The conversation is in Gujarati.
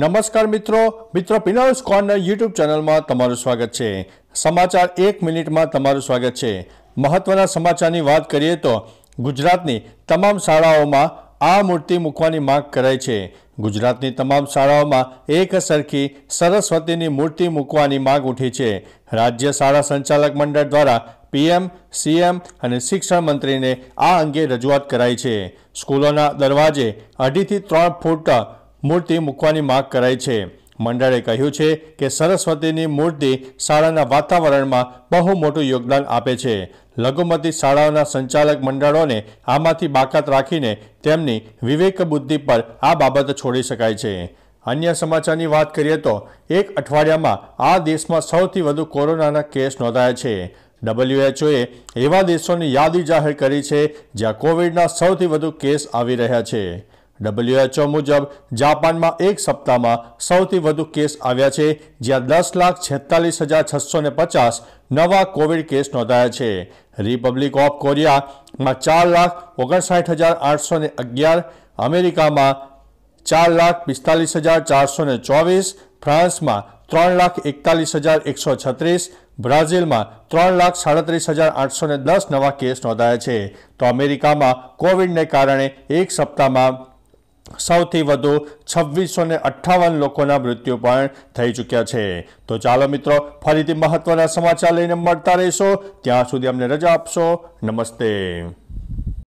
નમસ્કાર મિત્રો મિત્રો પિનાલ્સ કોર્નર યુટ્યુબ ચેનલમાં તમારું સ્વાગત છે સમાચાર એક મિનિટમાં તમારું સ્વાગત છે મહત્વના સમાચારની વાત કરીએ તો ગુજરાતની તમામ શાળાઓમાં આ મૂર્તિ મૂકવાની માંગ કરાઈ છે ગુજરાતની તમામ શાળાઓમાં એક સરખી સરસ્વતીની મૂર્તિ મૂકવાની માંગ ઉઠી છે રાજ્ય શાળા સંચાલક મંડળ દ્વારા પીએમ સીએમ અને શિક્ષણ મંત્રીને આ અંગે રજૂઆત કરાઈ છે સ્કૂલોના દરવાજે અઢીથી ત્રણ ફૂટ મૂર્તિ મૂકવાની માગ કરાઈ છે મંડળે કહ્યું છે કે સરસ્વતીની મૂર્તિ શાળાના વાતાવરણમાં બહુ મોટું યોગદાન આપે છે લઘુમતી શાળાઓના સંચાલક મંડળોને આમાંથી બાકાત રાખીને તેમની વિવેક બુદ્ધિ પર આ બાબત છોડી શકાય છે અન્ય સમાચારની વાત કરીએ તો એક અઠવાડિયામાં આ દેશમાં સૌથી વધુ કોરોનાના કેસ નોંધાયા છે ડબલ્યુએચઓએ એવા દેશોની યાદી જાહેર કરી છે જ્યાં કોવિડના સૌથી વધુ કેસ આવી રહ્યા છે ડબલ્યુએચઓ મુજબ જાપાનમાં એક સપ્તાહમાં સૌથી વધુ કેસ આવ્યા છે જ્યાં દસ લાખ છેતાલીસ હજાર છસો ને પચાસ નવા કોવિડ કેસ નોંધાયા છે રિપબ્લિક ઓફ કોરિયામાં ચાર લાખ ઓગણસાઠ હજાર આઠસો ને અગિયાર અમેરિકામાં ચાર લાખ પિસ્તાલીસ હજાર ચારસો ને ચોવીસ ફ્રાન્સમાં ત્રણ લાખ એકતાલીસ હજાર એકસો છત્રીસ બ્રાઝિલમાં ત્રણ લાખ સાડત્રીસ હજાર આઠસો ને દસ નવા કેસ નોંધાયા છે તો અમેરિકામાં કોવિડને કારણે એક સપ્તાહમાં સૌથી વધુ છવ્વીસો ને અઠ્ઠાવન લોકોના મૃત્યુ પણ થઈ ચૂક્યા છે તો ચાલો મિત્રો ફરીથી મહત્વના સમાચાર લઈને મળતા રહીશો ત્યાં સુધી અમને રજા આપશો નમસ્તે